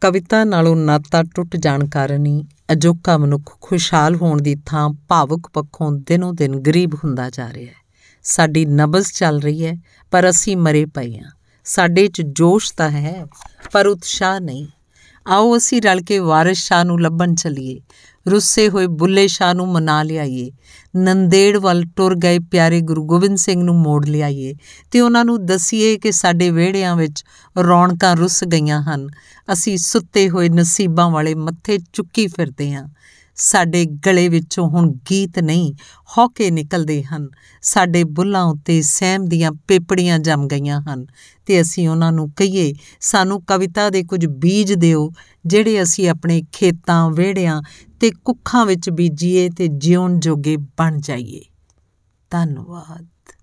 ਕਵਿਤਾ ਨਾਲੋਂ ਨਾਤਾ ਟੁੱਟ ਜਾਣ ਕਾਰਨ ਹੀ ਅਜੋਕਾ ਮਨੁੱਖ ਖੁਸ਼ਹਾਲ ਹੋਣ ਦੀ ਥਾਂ ਭਾਵੁਕ ਪੱਖੋਂ ਦਿਨੋਂ ਦਿਨ ਗਰੀਬ ਹੁੰਦਾ ਜਾ ਰਿਹਾ ਹੈ ਸਾਡੀ ਨਬਜ਼ ਚੱਲ ਰਹੀ ਹੈ ਪਰ ਅਸੀਂ ਮਰੇ ਪਏ ਹਾਂ ਸਾਡੇ 'ਚ ਜੋਸ਼ ਤਾਂ ਹੈ ਪਰ ਉਤਸ਼ਾਹ ਨਹੀਂ ਆਓ ਅਸੀਂ ਰਲ ਕੇ ਵਾਰਿਸ ਸ਼ਾਹ ਨੂੰ ਲੱਭਣ ਚੱਲੀਏ ਰੁੱਸੇ ਹੋਏ ਬੁੱਲੇ ਸ਼ਾਹ ਨੂੰ ਮਨਾ ਲਿਆਈਏ ਨੰਦੇੜ ਵੱਲ ਟੁਰ ਗਏ ਪਿਆਰੇ ਗੁਰੂ ਗੋਬਿੰਦ ਸਿੰਘ ਨੂੰ ਮੋੜ ਲਿਆਈਏ ਤੇ ਉਹਨਾਂ ਨੂੰ ਦਸੀਏ ਕਿ ਸਾਡੇ ਵਿਹੜਿਆਂ ਵਿੱਚ ਰੌਣਕਾਂ ਰੁੱਸ ਗਈਆਂ ਹਨ ਅਸੀਂ ਸੁੱਤੇ ਹੋਏ ਨਸੀਬਾਂ ਵਾਲੇ ਮੱਥੇ ਚੁੱਕੀ ਫਿਰਦੇ ਹਾਂ ਸਾਡੇ ਗਲੇ ਵਿੱਚੋਂ ਹੁਣ ਗੀਤ ਨਹੀਂ ਹੌਕੇ ਨਿਕਲਦੇ ਹਨ ਸਾਡੇ ਬੁੱਲਾਂ ਉੱਤੇ ਸਹਿਮ ਦੀਆਂ ਪੇਪੜੀਆਂ ਜੰਮ ਗਈਆਂ ਹਨ ਤੇ ਅਸੀਂ ਉਹਨਾਂ ਨੂੰ ਕਹੀਏ ਸਾਨੂੰ ਕਵਿਤਾ ਦੇ ਕੁਝ ਬੀਜ ਦਿਓ ਜਿਹੜੇ ਅਸੀਂ ਆਪਣੇ ਖੇਤਾਂ ਵਿਹੜਿਆਂ ਤੇ ਕੁੱਖਾਂ ਵਿੱਚ ਬੀਜੀਏ ਤੇ ਜਿਉਣ ਜੋਗੇ ਬਣ ਜਾਈਏ ਧੰਨਵਾਦ